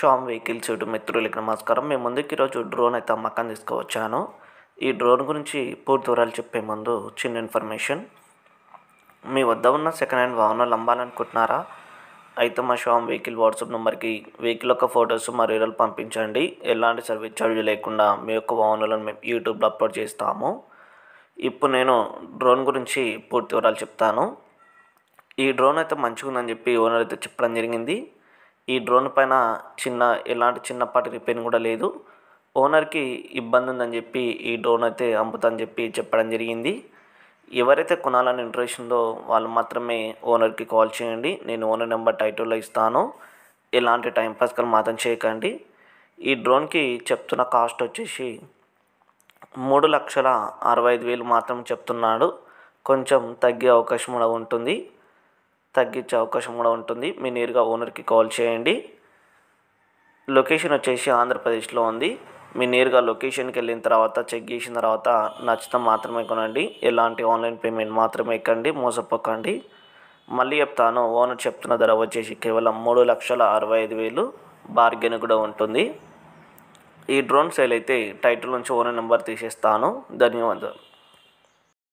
Sam vehicles YouTube మిత్రులకి నమస్కారం మేము ముందుకు ఈరోజు డ్రోన్ అయితే అమ్మకం తీసుకువచ్చాను ఈ డ్రోన్ గురించి పూర్తి వివరాలు చెప్పే ముందు చిన్న ఇన్ఫర్మేషన్ మీ వద్ద ఉన్న సెకండ్ హ్యాండ్ వాహనాలు అమ్మాలనుకుంటున్నారా అయితే మా షామ్ వెహికల్ వాట్సాప్ నెంబర్కి వెహికల్ యొక్క ఫొటోస్ మరియు రీరల్ పంపించండి ఎలాంటి సర్వీస్ ఛార్జ్ లేకుండా మీ యొక్క వాహనాలను మేము యూట్యూబ్లో అప్లోడ్ చేస్తాము ఇప్పుడు నేను డ్రోన్ గురించి పూర్తి వివరాలు చెప్తాను ఈ డ్రోన్ అయితే మంచిగా ఉందని చెప్పి ఓనర్ అయితే చెప్పడం జరిగింది ఈ డ్రోన్ పైన చిన్న ఎలాంటి చిన్నపాటి రిపేర్ కూడా లేదు ఓనర్కి ఇబ్బంది ఉందని చెప్పి ఈ డ్రోన్ అయితే అమ్ముతాని చెప్పి చెప్పడం జరిగింది ఎవరైతే కొనాలని ఇంట్రెస్ట్ ఉందో వాళ్ళు మాత్రమే ఓనర్కి కాల్ చేయండి నేను ఓనర్ నెంబర్ టైటిల్లో ఇస్తాను ఎలాంటి టైం పాస్కల్ మాత్రం చేయకండి ఈ డ్రోన్కి చెప్తున్న కాస్ట్ వచ్చేసి మూడు లక్షల అరవై ఐదు వేలు మాత్రం చెప్తున్నాడు కొంచెం తగ్గే అవకాశం కూడా ఉంటుంది తగ్గించే అవకాశం కూడా ఉంటుంది మీ నేరుగా ఓనర్కి కాల్ చేయండి లొకేషన్ వచ్చేసి ఆంధ్రప్రదేశ్లో ఉంది మీ నేరుగా లొకేషన్కి వెళ్ళిన తర్వాత చెక్ చేసిన తర్వాత నచ్చితే మాత్రమే కొనండి ఎలాంటి ఆన్లైన్ పేమెంట్ మాత్రమే ఎక్కండి మోసపోకండి మళ్ళీ చెప్తాను ఓనర్ చెప్తున్న ధర వచ్చేసి కేవలం మూడు లక్షల అరవై ఐదు వేలు బార్గెన్ కూడా ఉంటుంది ఈ డ్రోన్ సేల్ అయితే టైటిల్ నుంచి ఓనర్ నెంబర్ తీసేస్తాను ధన్యవాదాలు